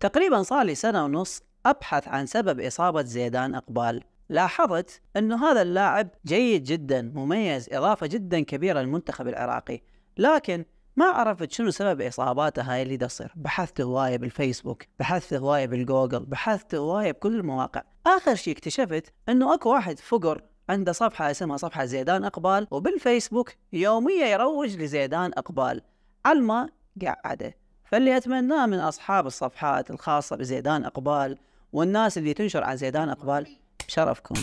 تقريبا صار لي سنة ونص أبحث عن سبب إصابة زيدان إقبال لاحظت أنه هذا اللاعب جيد جدا مميز إضافة جدا كبيرة للمنتخب العراقي لكن ما عرفت شنو سبب اصاباته هاي اللي تصير بحثت هوايه بالفيسبوك بحثت هوايه بالجوجل بحثت هوايه بكل المواقع اخر شيء اكتشفت انه اكو واحد فقر عنده صفحه اسمها صفحه زيدان اقبال وبالفيسبوك يوميا يروج لزيدان اقبال علما قعده فاللي أتمناه من أصحاب الصفحات الخاصة بزيدان أقبال والناس اللي تنشر عن زيدان أقبال بشرفكم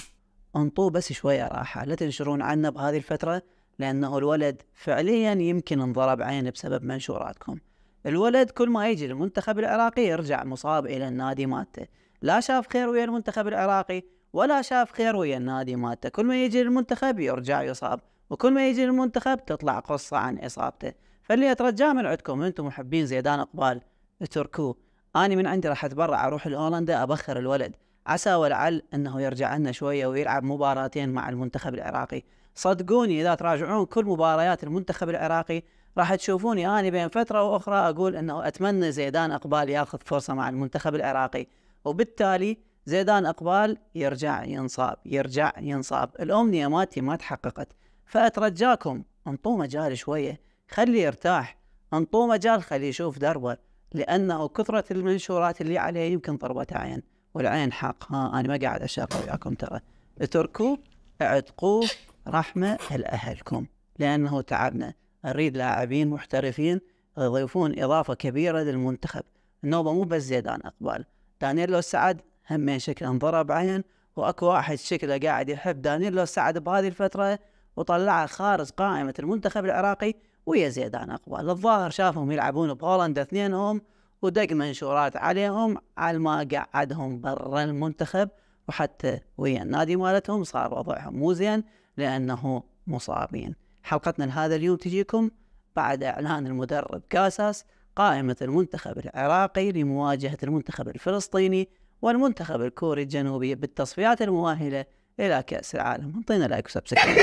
انطوه بس شوية راحة لا تنشرون عنه بهذه الفترة لأنه الولد فعليا يمكن انضرب عينه بسبب منشوراتكم الولد كل ما يجي المنتخب العراقي يرجع مصاب إلى النادي مالته لا شاف خير ويا المنتخب العراقي ولا شاف خير ويا النادي مالته كل ما يجي المنتخب يرجع يصاب وكل ما يجي المنتخب تطلع قصة عن إصابته فاللي اترجاه من عندكم انتم محبين زيدان اقبال اتركوه اني من عندي راح اتبرع اروح لهولندا ابخر الولد عسى ولعل انه يرجع لنا شويه ويلعب مباراتين مع المنتخب العراقي صدقوني اذا تراجعون كل مباريات المنتخب العراقي راح تشوفوني اني بين فتره واخرى اقول انه اتمنى زيدان اقبال ياخذ فرصه مع المنتخب العراقي وبالتالي زيدان اقبال يرجع ينصاب يرجع ينصاب الامنيه مالتي ما تحققت فاترجاكم انطوه مجال شويه خليه يرتاح انطوه مجال خليه يشوف دربه لانه كثره المنشورات اللي عليه يمكن ضربه عين والعين حق ها انا ما قاعد اشاق وياكم ترى اتركوه اعتقوه رحمه لاهلكم لانه تعبنا نريد لاعبين محترفين يضيفون اضافه كبيره للمنتخب النوبه مو بس زيدان اقبال دانيلو سعد همين شكله انضرب عين واكو واحد شكله قاعد يحب دانيلو سعد بهذه الفتره وطلعه خارج قائمه المنتخب العراقي ويا زيدان اقبال الظاهر شافهم يلعبون بهولندا اثنينهم ودق منشورات عليهم على ما قعدهم برا المنتخب وحتى ويا النادي مالتهم صار وضعهم مو زين لانه مصابين حلقتنا لهذا اليوم تجيكم بعد اعلان المدرب كاساس قائمة المنتخب العراقي لمواجهة المنتخب الفلسطيني والمنتخب الكوري الجنوبي بالتصفيات المؤهلة الى إيه كاس العالم انطينا لايك وسبسكرايب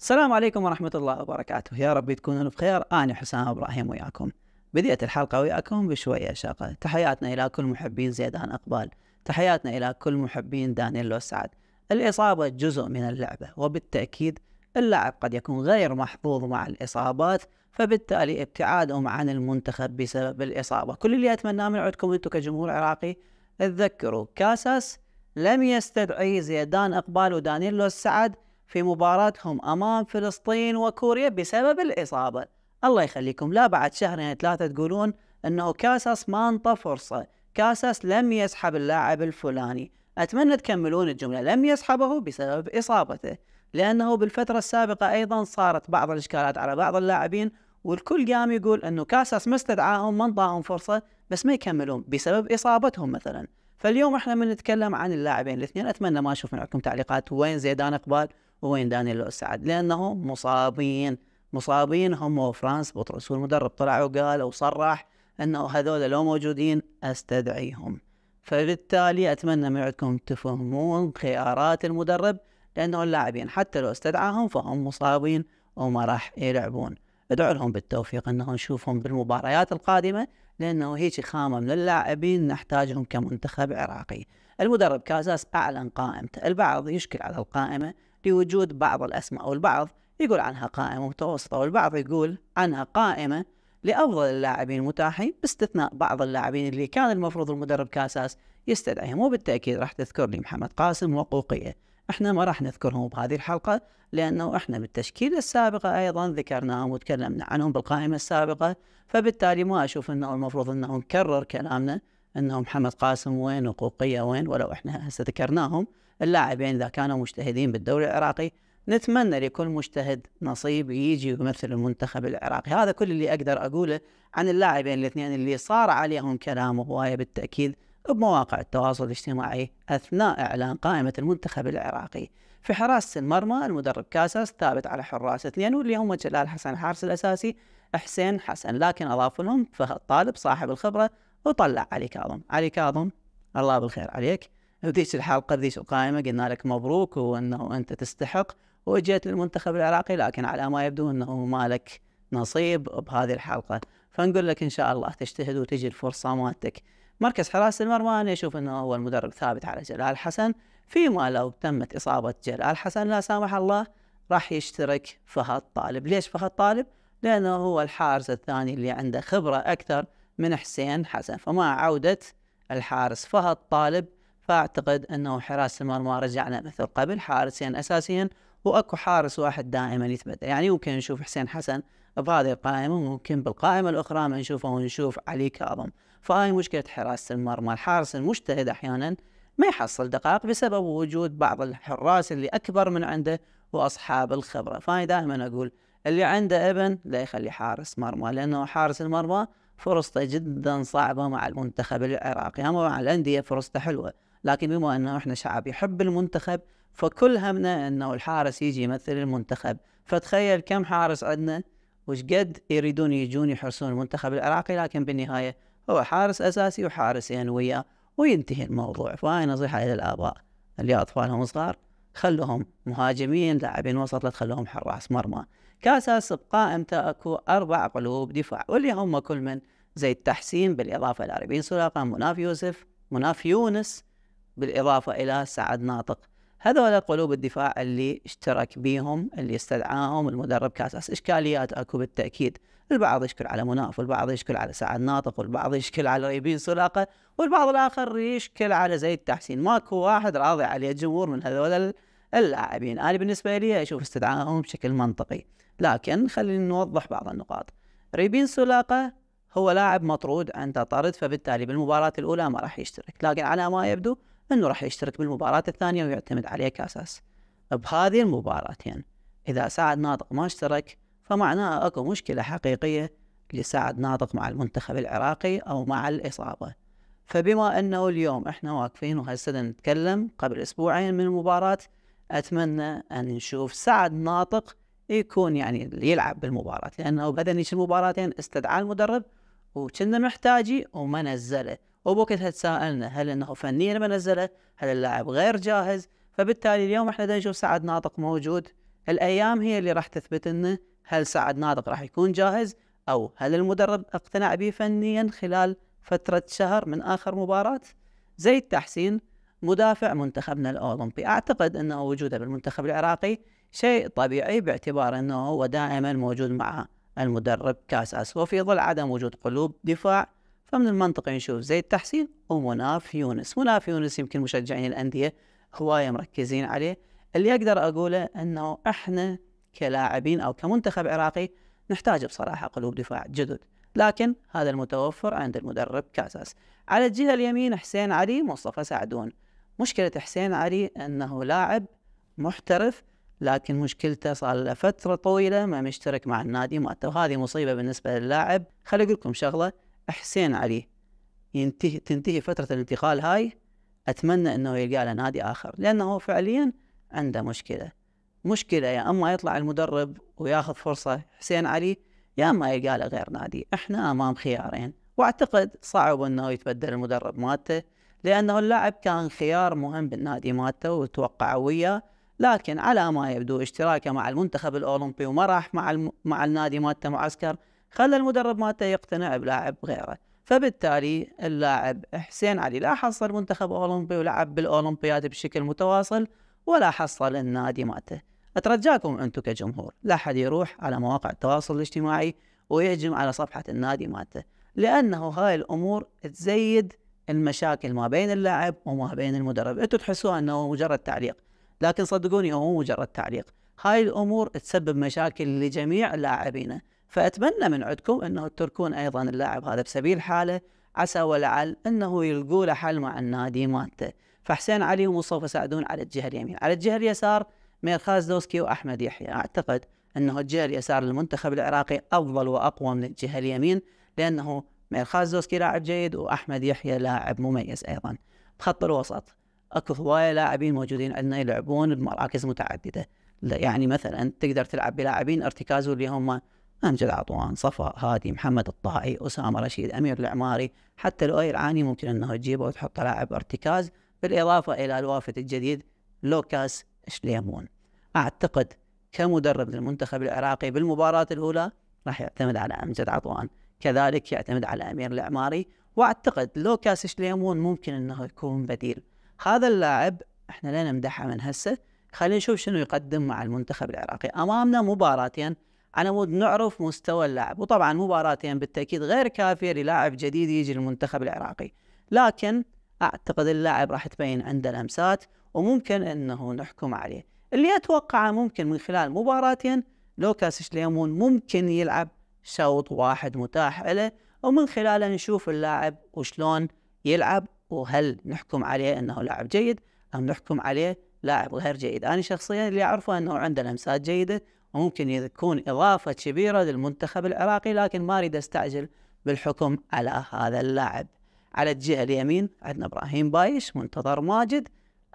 السلام عليكم ورحمه الله وبركاته يا رب تكونون بخير انا حسام ابراهيم وياكم بديت الحلقه وياكم بشويه شاقه تحياتنا الى كل محبين زيدان اقبال تحياتنا الى كل محبين دانييل سعد الاصابه جزء من اللعبه وبالتاكيد اللاعب قد يكون غير محظوظ مع الإصابات فبالتالي ابتعادهم عن المنتخب بسبب الإصابة كل اللي أتمناه من عندكم أنتم كجمهور عراقي تذكروا كاساس لم يستدعي زيدان إقبال ودانيلو السعد في مباراتهم أمام فلسطين وكوريا بسبب الإصابة الله يخليكم لا بعد شهرين يعني ثلاثة تقولون أنه كاساس ما انطى فرصة كاساس لم يسحب اللاعب الفلاني أتمنى تكملون الجملة لم يسحبه بسبب إصابته لأنه بالفترة السابقة أيضا صارت بعض الإشكالات على بعض اللاعبين والكل قام يقول أنه كاساس ما استدعاهم ما انطاهم فرصة بس ما يكملون بسبب إصابتهم مثلا فاليوم احنا بنتكلم عن اللاعبين الاثنين اتمنى ما اشوف منكم تعليقات وين زيدان اقبال وين دانيال سعد لانهم مصابين مصابين هم وفرانس بطرس والمدرب طلع وقال وصرح انه هذول لو موجودين استدعيهم فبالتالي اتمنى من عندكم تفهمون خيارات المدرب لانه اللاعبين حتى لو استدعاهم فهم مصابين وما راح يلعبون ادعو لهم بالتوفيق انه نشوفهم بالمباريات القادمه لانه هيك خامه من اللاعبين نحتاجهم كمنتخب عراقي. المدرب كازاس اعلن قائمته، البعض يشكل على القائمه لوجود بعض الاسماء والبعض يقول عنها قائمه متوسطه والبعض يقول عنها قائمه لافضل اللاعبين المتاحين باستثناء بعض اللاعبين اللي كان المفروض المدرب كاساس يستدعيهم وبالتاكيد راح تذكر لي محمد قاسم وقوقيه. احنا ما راح نذكرهم بهذه الحلقة لأنه احنا بالتشكيلة السابقة أيضا ذكرناهم وتكلمنا عنهم بالقائمة السابقة فبالتالي ما أشوف أنه المفروض أنه نكرر كلامنا أنه محمد قاسم وين وقوقية وين ولو احنا هسه ذكرناهم اللاعبين إذا كانوا مجتهدين بالدوري العراقي نتمنى لكل مجتهد نصيب يجي ويمثل المنتخب العراقي هذا كل اللي أقدر أقوله عن اللاعبين الاثنين اللي صار عليهم كلام وهواية بالتأكيد بمواقع التواصل الاجتماعي أثناء إعلان قائمة المنتخب العراقي في حراسة المرمى المدرب كاساس ثابت على حراس اثنين واللي هم جلال حسن الحارس الأساسي حسين حسن لكن أضاف لهم فهد طالب صاحب الخبرة وطلع علي كاظم علي كاظم الله بالخير عليك بذيك الحلقة بذيك القائمة قلنا لك مبروك وأنه أنت تستحق وجيت للمنتخب العراقي لكن على ما يبدو أنه ما لك نصيب بهذه الحلقة فنقول لك إن شاء الله تجتهد وتجي الفرصة مالتك مركز حراسه المرمى انا اشوف انه هو المدرب ثابت على جلال حسن فيما لو تمت اصابه جلال حسن لا سامح الله راح يشترك فهد طالب، ليش فهد طالب؟ لانه هو الحارس الثاني اللي عنده خبره اكثر من حسين حسن، فمع عوده الحارس فهد طالب فاعتقد انه حراسه المرمى رجعنا مثل قبل حارسين اساسيين واكو حارس واحد دائما يتبدل، يعني ممكن نشوف حسين حسن بهذه القائمة ممكن بالقائمة الأخرى ما نشوفه ونشوف علي كاظم فهاي مشكلة حراسة المرمى الحارس المجتهد أحيانا ما يحصل دقائق بسبب وجود بعض الحراس اللي أكبر من عنده وأصحاب الخبرة فأنا دائما أقول اللي عنده ابن لا يخلي حارس مرمى لأنه حارس المرمى فرصته جدا صعبة مع المنتخب العراقي أما مع الأندية فرصته حلوة لكن بما أنه إحنا شعب يحب المنتخب فكل همنا أنه الحارس يجي يمثل المنتخب فتخيل كم حارس عندنا وش قد يريدون يجون يحرسون المنتخب العراقي لكن بالنهاية هو حارس أساسي وحارس يعني وياه وينتهي الموضوع فهاي نصيحة إلى الآباء اللي أطفالهم صغار خلوهم مهاجمين لاعبين وسط لا تخلوهم حراس مرمى كاساس بقائمته اكو اربع قلوب دفاع واللي هم كل من زيد تحسين بالاضافه الى اربين سلاقه مناف يوسف مناف يونس بالاضافه الى سعد ناطق هذول قلوب الدفاع اللي اشترك بيهم اللي استدعاهم المدرب كاساس اشكاليات اكو بالتاكيد البعض يشكل على مناف والبعض يشكل على سعد ناطق والبعض يشكل على ريبين سلاقه والبعض الاخر يشكل على زيد تحسين ماكو واحد راضي عليه الجمهور من هذول اللاعبين انا بالنسبه لي اشوف استدعائهم بشكل منطقي لكن خلينا نوضح بعض النقاط ريبين سلاقه هو لاعب مطرود عنده طرد فبالتالي بالمباراه الاولى ما راح يشترك لكن على ما يبدو انه راح يشترك بالمباراة الثانية ويعتمد عليه كاساس بهذه المباراتين اذا ساعد ناطق ما اشترك فمعناه اكو مشكلة حقيقية لساعد ناطق مع المنتخب العراقي او مع الاصابة فبما انه اليوم احنا واقفين وهسه نتكلم قبل اسبوعين من المباراة اتمنى ان نشوف سعد ناطق يكون يعني يلعب بالمباراة لانه بدنيش المباراتين استدعى المدرب وكنا محتاجي وما نزله وبوقتها تساءلنا هل انه فنيا منزله؟ هل اللاعب غير جاهز؟ فبالتالي اليوم احنا نشوف سعد ناطق موجود، الايام هي اللي راح تثبت لنا هل سعد ناطق راح يكون جاهز او هل المدرب اقتنع به فنيا خلال فترة شهر من اخر مباراة؟ زي التحسين مدافع منتخبنا الاولمبي، اعتقد انه وجوده بالمنتخب العراقي شيء طبيعي باعتبار انه هو دائما موجود مع المدرب كاس اسيا وفي ظل عدم وجود قلوب دفاع فمن المنطقي نشوف زيد تحسين ومناف يونس مناف يونس يمكن مشجعين الأندية هواية مركزين عليه اللي أقدر أقوله أنه إحنا كلاعبين أو كمنتخب عراقي نحتاج بصراحة قلوب دفاع جدد لكن هذا المتوفر عند المدرب كاساس على الجهة اليمين حسين علي مصطفى سعدون مشكلة حسين علي أنه لاعب محترف لكن مشكلته صار له فترة طويلة ما مشترك مع النادي مالته وهذه مصيبة بالنسبة للاعب خليني أقول لكم شغلة حسين علي ينتهي تنتهي فترة الانتقال هاي أتمنى أنه يلقى له نادي آخر لأنه فعليا عنده مشكلة مشكلة يا أما يطلع المدرب وياخذ فرصة حسين علي يا أما يلقى له غير نادي إحنا أمام خيارين وأعتقد صعب أنه يتبدل المدرب مالته لأنه اللاعب كان خيار مهم بالنادي مالته وتوقع وياه لكن على ما يبدو اشتراكه مع المنتخب الأولمبي وما راح مع الم... مع النادي مالته معسكر خلى المدرب مالته يقتنع بلاعب غيره فبالتالي اللاعب حسين علي لا حصل منتخب اولمبي ولعب بالاولمبياد بشكل متواصل ولا حصل النادي مالته اترجاكم انتم كجمهور لا حد يروح على مواقع التواصل الاجتماعي ويهجم على صفحه النادي مالته لانه هاي الامور تزيد المشاكل ما بين اللاعب وما بين المدرب انتم تحسوها انه مجرد تعليق لكن صدقوني هو مجرد تعليق هاي الامور تسبب مشاكل لجميع اللاعبين فأتمنى من عندكم أنه تتركون أيضا اللاعب هذا بسبيل حاله عسى ولعل أنه يلقوا له حل مع النادي مالته فحسين علي ومصطفى سعدون على الجهة اليمين على الجهة اليسار ميرخاز دوسكي وأحمد يحيى أعتقد أنه الجهة اليسار للمنتخب العراقي أفضل وأقوى من الجهة اليمين لأنه ميرخاز دوسكي لاعب جيد وأحمد يحيى لاعب مميز أيضا بخط الوسط اكو هوايه لاعبين موجودين عندنا يلعبون بمراكز متعدده يعني مثلا تقدر تلعب بلاعبين ارتكازه اللي هم امجد عطوان صفاء هادي محمد الطائي اسامه رشيد امير العماري حتى لؤي العاني ممكن انه تجيبه وتحط لاعب ارتكاز بالاضافه الى الوافد الجديد لوكاس شليمون اعتقد كمدرب للمنتخب العراقي بالمباراه الاولى راح يعتمد على امجد عطوان كذلك يعتمد على امير العماري واعتقد لوكاس شليمون ممكن انه يكون بديل هذا اللاعب احنا لا نمدحه من هسه خلينا نشوف شنو يقدم مع المنتخب العراقي امامنا مباراتين يعني على مود نعرف مستوى اللاعب وطبعا مباراتين بالتاكيد غير كافيه للاعب جديد يجي للمنتخب العراقي لكن اعتقد اللاعب راح تبين عنده لمسات وممكن انه نحكم عليه اللي اتوقعه ممكن من خلال مباراتين لوكاس شليمون ممكن يلعب شوط واحد متاح له ومن خلاله نشوف اللاعب وشلون يلعب وهل نحكم عليه انه لاعب جيد ام نحكم عليه لاعب غير جيد انا شخصيا اللي اعرفه انه عنده لمسات جيده ممكن يكون إضافة كبيرة للمنتخب العراقي لكن ما أريد أستعجل بالحكم على هذا اللاعب على الجهة اليمين عندنا إبراهيم بايش منتظر ماجد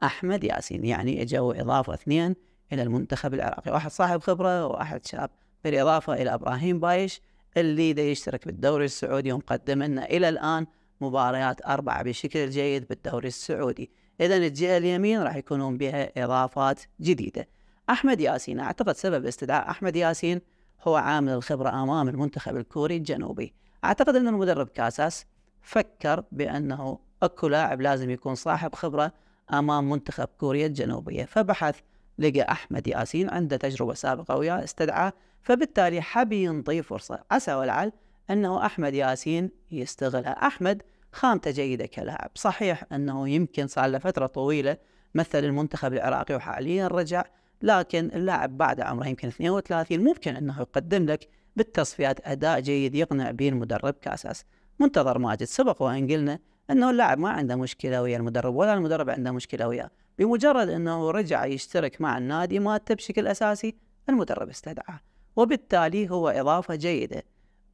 أحمد ياسين يعني إجوا إضافة اثنين إلى المنتخب العراقي واحد صاحب خبرة وواحد شاب بالإضافة إلى إبراهيم بايش اللي دا يشترك بالدوري السعودي ومقدم لنا إلى الآن مباريات أربعة بشكل جيد بالدوري السعودي إذا الجهة اليمين راح يكونون بها إضافات جديدة أحمد ياسين أعتقد سبب استدعاء أحمد ياسين هو عامل الخبرة أمام المنتخب الكوري الجنوبي أعتقد أن المدرب كاساس فكر بأنه أكو لاعب لازم يكون صاحب خبرة أمام منتخب كوريا الجنوبية فبحث لقى أحمد ياسين عنده تجربة سابقة وياه استدعاه فبالتالي حبي ينطيه فرصة عسى ولعل أنه أحمد ياسين يستغلها أحمد خامته جيدة كلاعب صحيح أنه يمكن صار له فترة طويلة مثل المنتخب العراقي وحاليا رجع لكن اللاعب بعد عمره يمكن 32 ممكن انه يقدم لك بالتصفيات اداء جيد يقنع به المدرب كاساس منتظر ماجد سبق وان قلنا انه اللاعب ما عنده مشكله ويا المدرب ولا المدرب عنده مشكله وياه بمجرد انه رجع يشترك مع النادي مالته بشكل اساسي المدرب استدعاه وبالتالي هو اضافه جيده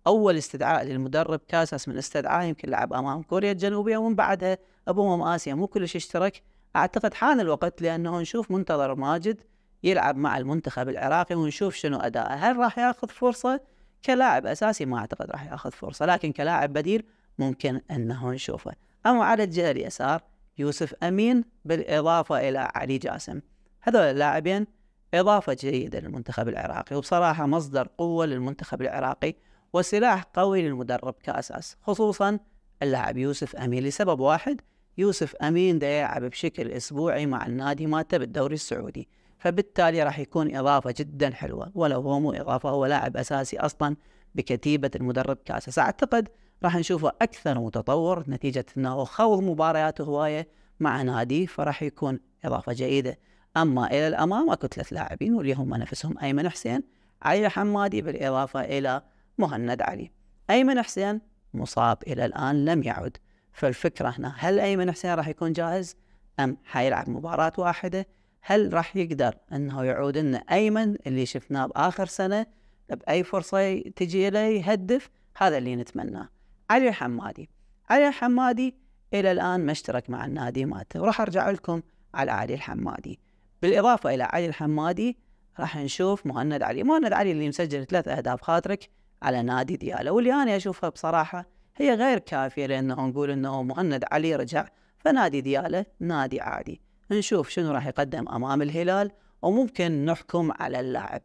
اول استدعاء للمدرب كاساس من استدعاه يمكن لعب امام كوريا الجنوبيه ومن بعدها امم اسيا مو كلش اشترك اعتقد حان الوقت لانه نشوف منتظر ماجد يلعب مع المنتخب العراقي ونشوف شنو اداءه هل راح ياخذ فرصه كلاعب اساسي ما اعتقد راح ياخذ فرصه لكن كلاعب بديل ممكن انه نشوفه اما على الجهه اليسار يوسف امين بالاضافه الى علي جاسم هذول اللاعبين اضافه جيده للمنتخب العراقي وبصراحه مصدر قوه للمنتخب العراقي وسلاح قوي للمدرب كاساس خصوصا اللاعب يوسف امين لسبب واحد يوسف امين ده يلعب بشكل اسبوعي مع النادي مالته بالدوري السعودي فبالتالي راح يكون إضافة جدا حلوة ولو هو مو إضافة هو لاعب أساسي أصلا بكتيبة المدرب كاسس أعتقد راح نشوفه أكثر متطور نتيجة أنه خوض مباريات هواية مع نادي فراح يكون إضافة جيدة أما إلى الأمام أكو ثلاث لاعبين واللي هم نفسهم أيمن حسين علي حمادي بالإضافة إلى مهند علي أيمن حسين مصاب إلى الآن لم يعد فالفكرة هنا هل أيمن حسين راح يكون جاهز أم حيلعب مباراة واحدة هل راح يقدر انه يعود لنا ايمن اللي شفناه باخر سنه باي فرصه تجي له يهدف هذا اللي نتمناه علي الحمادي علي الحمادي الى الان ما اشترك مع النادي مالته وراح ارجع لكم على علي الحمادي بالاضافه الى علي الحمادي راح نشوف مهند علي مهند علي اللي مسجل ثلاث اهداف خاطرك على نادي دياله واللي انا اشوفها بصراحه هي غير كافيه لانه نقول انه مهند علي رجع فنادي دياله نادي عادي نشوف شنو راح يقدم امام الهلال وممكن نحكم على اللاعب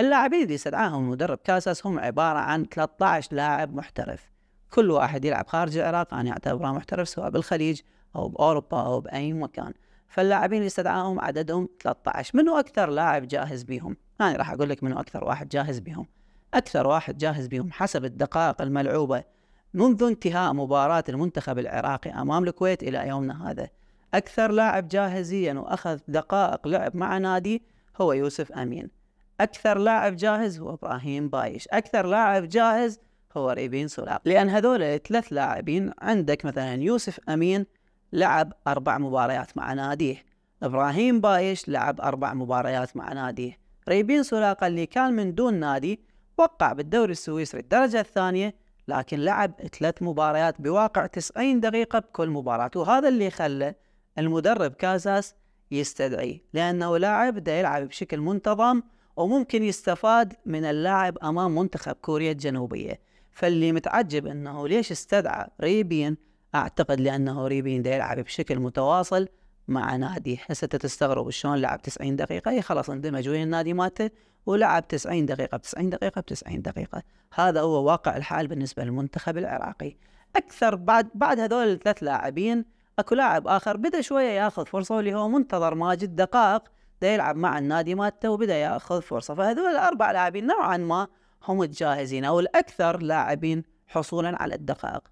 اللاعبين اللي استدعاهم المدرب كاساس هم عبارة عن 13 لاعب محترف كل واحد يلعب خارج العراق أنا أعتبره محترف سواء بالخليج أو بأوروبا أو بأي مكان فاللاعبين اللي استدعاهم عددهم 13 منو أكثر لاعب جاهز بيهم أنا راح أقول لك منو أكثر واحد جاهز بيهم أكثر واحد جاهز بيهم حسب الدقائق الملعوبة منذ انتهاء مباراة المنتخب العراقي أمام الكويت إلى يومنا هذا أكثر لاعب جاهزيا وأخذ دقائق لعب مع نادي هو يوسف أمين أكثر لاعب جاهز هو إبراهيم بايش أكثر لاعب جاهز هو ريبين سولاق لأن هذول ثلاث لاعبين عندك مثلا يوسف أمين لعب أربع مباريات مع ناديه إبراهيم بايش لعب أربع مباريات مع ناديه ريبين سولاقة اللي كان من دون نادي وقع بالدوري السويسري الدرجة الثانية لكن لعب ثلاث مباريات بواقع 90 دقيقة بكل مباراة وهذا اللي خلى المدرب كاساس يستدعيه لأنه لاعب ده يلعب بشكل منتظم وممكن يستفاد من اللاعب أمام منتخب كوريا الجنوبية فاللي متعجب أنه ليش استدعى ريبين أعتقد لأنه ريبين ده يلعب بشكل متواصل مع نادي هسه تستغرب شلون لعب 90 دقيقة اي خلاص اندمج ويا النادي مالته ولعب 90 دقيقة ب 90 دقيقة ب 90 دقيقة هذا هو واقع الحال بالنسبة للمنتخب العراقي أكثر بعد بعد هذول الثلاث لاعبين اكو لاعب اخر بدا شويه ياخذ فرصه واللي هو منتظر ماجد دقائق دا يلعب مع النادي مالته وبدا ياخذ فرصه فهذول الاربع لاعبين نوعا ما هم الجاهزين او الاكثر لاعبين حصولا على الدقائق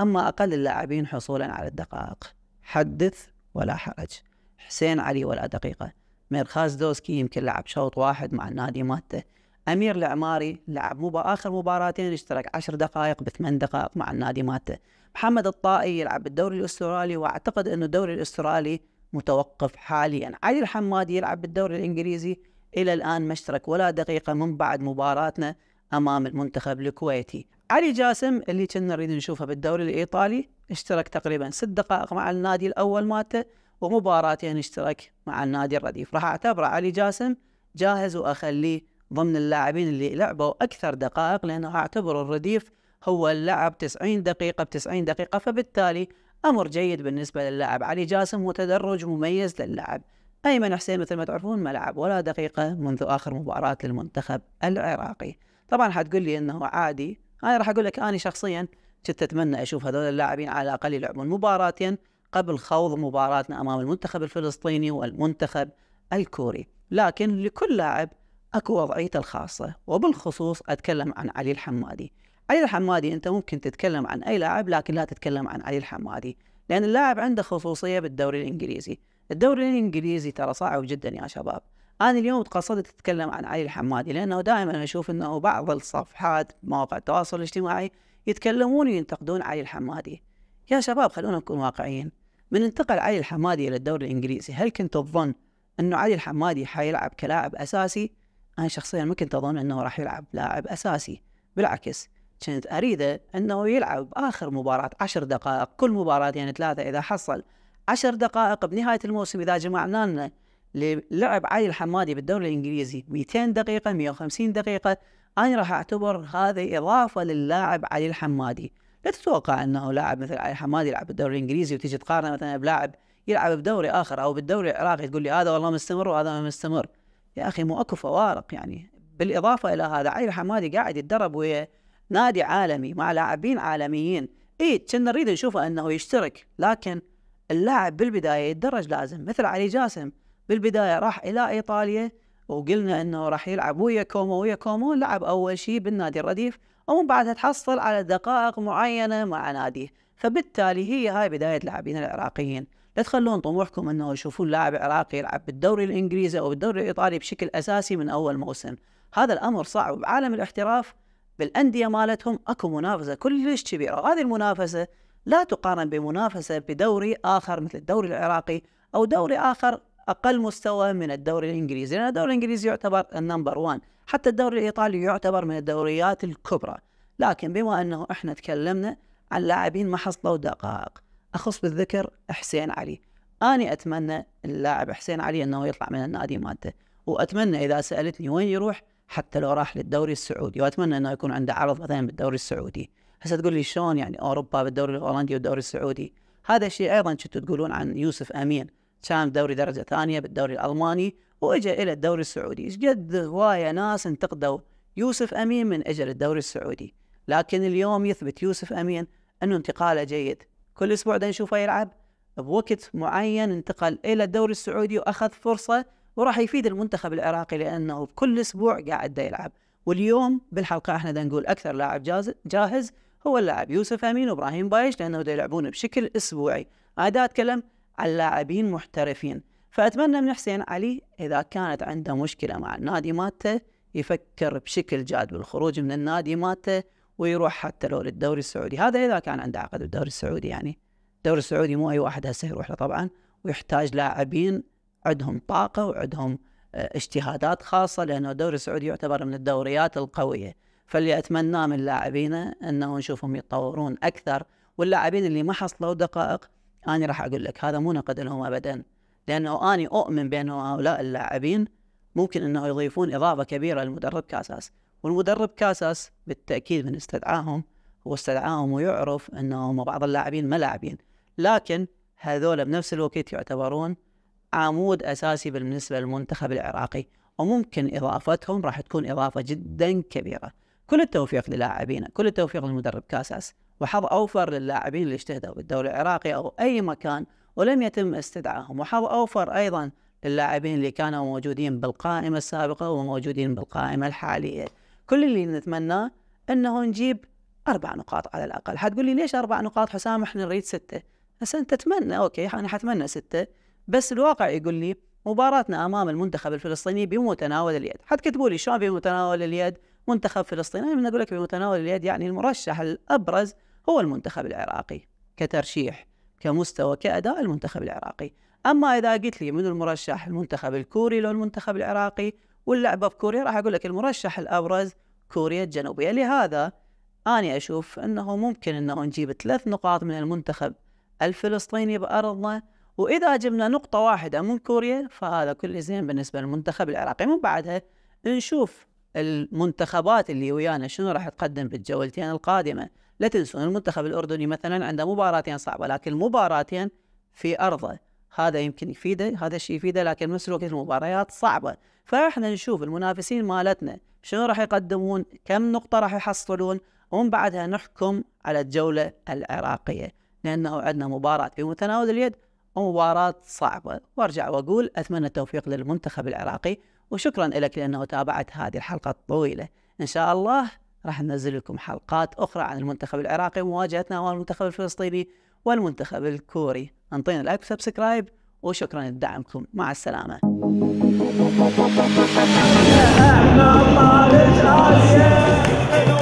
اما اقل اللاعبين حصولا على الدقائق حدث ولا حرج حسين علي ولا دقيقه ميرخاز دوسكي يمكن لعب شوط واحد مع النادي مالته امير العماري لعب مبا اخر مباراتين يعني اشترك 10 دقائق بثمان دقائق مع النادي مالته محمد الطائي يلعب بالدوري الاسترالي واعتقد انه الدوري الاسترالي متوقف حاليا علي الحمادي يلعب بالدوري الانجليزي الى الان ما اشترك ولا دقيقه من بعد مباراتنا امام المنتخب الكويتي علي جاسم اللي كنا نريد نشوفه بالدوري الايطالي اشترك تقريبا ست دقائق مع النادي الاول مالته ومباراتين اشترك مع النادي الرديف راح اعتبره علي جاسم جاهز واخليه ضمن اللاعبين اللي لعبوا اكثر دقائق لانه اعتبره الرديف هو لعب 90 دقيقة ب 90 دقيقة فبالتالي أمر جيد بالنسبة للاعب علي جاسم متدرج مميز للاعب أيمن حسين مثل ما تعرفون ما لعب ولا دقيقة منذ آخر مباراة للمنتخب العراقي طبعا حتقول لي أنه عادي أنا راح أقول لك أنا شخصيا كنت أتمنى أشوف هذول اللاعبين على الأقل يلعبون مباراتين قبل خوض مباراتنا أمام المنتخب الفلسطيني والمنتخب الكوري لكن لكل لاعب أكو وضعيته الخاصة وبالخصوص أتكلم عن علي الحمادي علي الحمادي انت ممكن تتكلم عن اي لاعب لكن لا تتكلم عن علي الحمادي لان اللاعب عنده خصوصيه بالدوري الانجليزي الدوري الانجليزي ترى صعب جدا يا شباب انا اليوم تقصدت اتكلم عن علي الحمادي لانه دائما اشوف انه بعض الصفحات مواقع التواصل الاجتماعي يتكلمون وينتقدون علي الحمادي يا شباب خلونا نكون واقعيين من انتقل علي الحمادي الى الدوري الانجليزي هل كنت تظن انه علي الحمادي حيلعب كلاعب اساسي انا شخصيا ما كنت اظن انه راح يلعب لاعب اساسي بالعكس كنت اريده انه يلعب اخر مباراه عشر دقائق كل مباراه يعني ثلاثه اذا حصل عشر دقائق بنهايه الموسم اذا جمعنا لنا للعب علي الحمادي بالدوري الانجليزي 200 دقيقه 150 دقيقه انا راح اعتبر هذه اضافه للاعب علي الحمادي لا تتوقع انه لاعب مثل علي الحمادي يلعب بالدوري الانجليزي وتجي تقارنه مثلا بلاعب يلعب بدوري اخر او بالدوري العراقي تقول لي هذا والله مستمر وهذا ما مستمر يا اخي مو اكو فوارق يعني بالاضافه الى هذا علي الحمادي قاعد يتدرب ويا نادي عالمي مع لاعبين عالميين اي كنا نريد نشوفه انه يشترك لكن اللاعب بالبدايه يتدرج لازم مثل علي جاسم بالبدايه راح الى ايطاليا وقلنا انه راح يلعب ويا كومو ويا كومو لعب اول شيء بالنادي الرديف ومن بعدها تحصل على دقائق معينه مع ناديه فبالتالي هي هاي بدايه لاعبين العراقيين لا تخلون طموحكم انه يشوفون لاعب عراقي يلعب بالدوري الانجليزي او بالدوري الايطالي بشكل اساسي من اول موسم هذا الامر صعب بعالم الاحتراف بالانديه مالتهم اكو منافسه كلش كبيره وهذه المنافسه لا تقارن بمنافسه بدوري اخر مثل الدوري العراقي او دوري اخر اقل مستوى من الدوري الانجليزي لان الدوري الانجليزي يعتبر النمبر 1 حتى الدوري الايطالي يعتبر من الدوريات الكبرى لكن بما انه احنا تكلمنا عن لاعبين ما حصلوا دقائق اخص بالذكر حسين علي اني اتمنى اللاعب حسين علي انه يطلع من النادي مالته واتمنى اذا سالتني وين يروح حتى لو راح للدوري السعودي واتمنى انه يكون عنده عرض مثلا بالدوري السعودي هسه تقول لي شلون يعني اوروبا بالدوري الهولندي والدوري السعودي هذا الشيء ايضا كنتوا تقولون عن يوسف امين كان دوري درجه ثانيه بالدوري الالماني واجى الى الدوري السعودي ايش قد هوايه ناس انتقدوا يوسف امين من اجل الدوري السعودي لكن اليوم يثبت يوسف امين انه انتقاله جيد كل اسبوع دا نشوفه يلعب بوقت معين انتقل الى الدوري السعودي واخذ فرصه وراح يفيد المنتخب العراقي لانه بكل اسبوع قاعد يلعب واليوم بالحلقه احنا نقول اكثر لاعب جاهز, هو اللاعب يوسف امين وابراهيم بايش لانه يلعبون بشكل اسبوعي انا دا اتكلم عن لاعبين محترفين فاتمنى من حسين علي اذا كانت عنده مشكله مع النادي مالته يفكر بشكل جاد بالخروج من النادي مالته ويروح حتى لو للدوري السعودي هذا اذا كان عنده عقد بالدوري السعودي يعني الدوري السعودي مو اي واحد هسه يروح له طبعا ويحتاج لاعبين عندهم طاقه وعندهم آه، اجتهادات خاصه لانه الدوري السعودي يعتبر من الدوريات القويه فاللي اتمناه من لاعبينا انه نشوفهم يتطورون اكثر واللاعبين اللي ما حصلوا دقائق انا راح اقول لك هذا مو نقد لهم ابدا لانه أنا اؤمن بانه هؤلاء اللاعبين ممكن انه يضيفون اضافه كبيره للمدرب كاساس والمدرب كاساس بالتاكيد من استدعاهم هو استدعاهم ويعرف انه بعض اللاعبين ملاعبين لكن هذول بنفس الوقت يعتبرون عمود اساسي بالنسبه للمنتخب العراقي وممكن اضافتهم راح تكون اضافه جدا كبيره. كل التوفيق للاعبينا، كل التوفيق للمدرب كاساس، وحظ اوفر للاعبين اللي اجتهدوا بالدوري العراقي او اي مكان ولم يتم استدعائهم، وحظ اوفر ايضا للاعبين اللي كانوا موجودين بالقائمه السابقه وموجودين بالقائمه الحاليه. كل اللي نتمناه انه نجيب اربع نقاط على الاقل، حتقول لي ليش اربع نقاط حسام احنا نريد سته؟ بس انت تتمنى اوكي انا حتمنى سته بس الواقع يقول لي مباراتنا امام المنتخب الفلسطيني بمتناول اليد حتكتبوا لي شلون بمتناول اليد منتخب فلسطين انا اقول لك بمتناول اليد يعني المرشح الابرز هو المنتخب العراقي كترشيح كمستوى كاداء المنتخب العراقي اما اذا قلت لي من المرشح المنتخب الكوري لو المنتخب العراقي واللعبه في كوريا راح اقول لك المرشح الابرز كوريا الجنوبيه لهذا اني اشوف انه ممكن انه نجيب ثلاث نقاط من المنتخب الفلسطيني بارضنا واذا جبنا نقطه واحده من كوريا فهذا كل زين بالنسبه للمنتخب العراقي من بعدها نشوف المنتخبات اللي ويانا شنو راح تقدم بالجولتين القادمه لا تنسون المنتخب الاردني مثلا عنده مباراتين صعبه لكن المباراتين في ارضه هذا يمكن يفيده هذا الشيء يفيده لكن بنفس الوقت المباريات صعبه فاحنا نشوف المنافسين مالتنا شنو راح يقدمون كم نقطه راح يحصلون ومن بعدها نحكم على الجوله العراقيه لانه عندنا مباراه في متناول اليد ومباراة صعبة وارجع واقول اتمنى التوفيق للمنتخب العراقي وشكرا لك لانه تابعت هذه الحلقة الطويلة ان شاء الله راح ننزل لكم حلقات اخرى عن المنتخب العراقي ومواجهتنا مع المنتخب الفلسطيني والمنتخب الكوري انطينا لايك وسبسكرايب وشكرا لدعمكم مع السلامة احنا